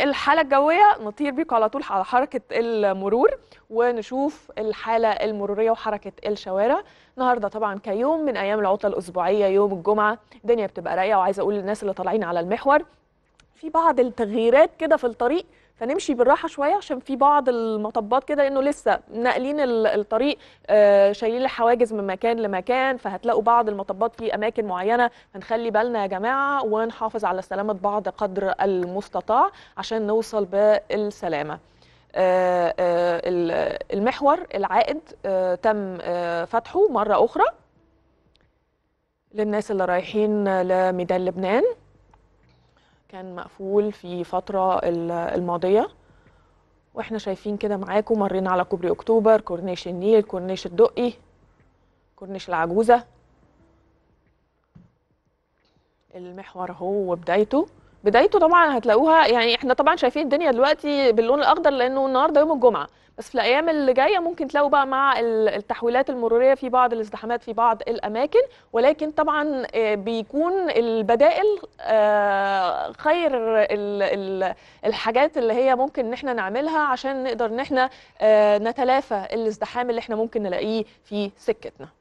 الحاله الجويه نطير بيكم على طول على حركه المرور ونشوف الحاله المروريه وحركه الشوارع النهارده طبعا كيوم من ايام العطله الاسبوعيه يوم الجمعه الدنيا بتبقى رايقه وعايزه اقول للناس اللي طالعين على المحور في بعض التغييرات كده في الطريق فنمشي بالراحه شويه عشان في بعض المطبات كده لانه لسه ناقلين الطريق آه، شايلين الحواجز من مكان لمكان فهتلاقوا بعض المطبات في اماكن معينه فنخلي بالنا يا جماعه ونحافظ على سلامه بعض قدر المستطاع عشان نوصل بالسلامه آه، آه، المحور العائد تم فتحه مره اخرى للناس اللي رايحين لميدان لبنان كان مقفول في فترة الماضية واحنا شايفين كده معاكم مرينا على كوبري اكتوبر كورنيش النيل كورنيش الدقي كورنيش العجوزة المحور هو بدايته بدايته طبعا هتلاقوها يعني احنا طبعا شايفين الدنيا دلوقتي باللون الاخضر لانه النهارده يوم الجمعه بس في الايام اللي جايه ممكن تلاقوا بقى مع التحويلات المروريه في بعض الازدحامات في بعض الاماكن ولكن طبعا آه، بيكون البدائل آه، خير الـ الـ الحاجات اللي هي ممكن ان احنا نعملها عشان نقدر ان احنا آه، نتلافى الازدحام اللي احنا ممكن نلاقيه في سكتنا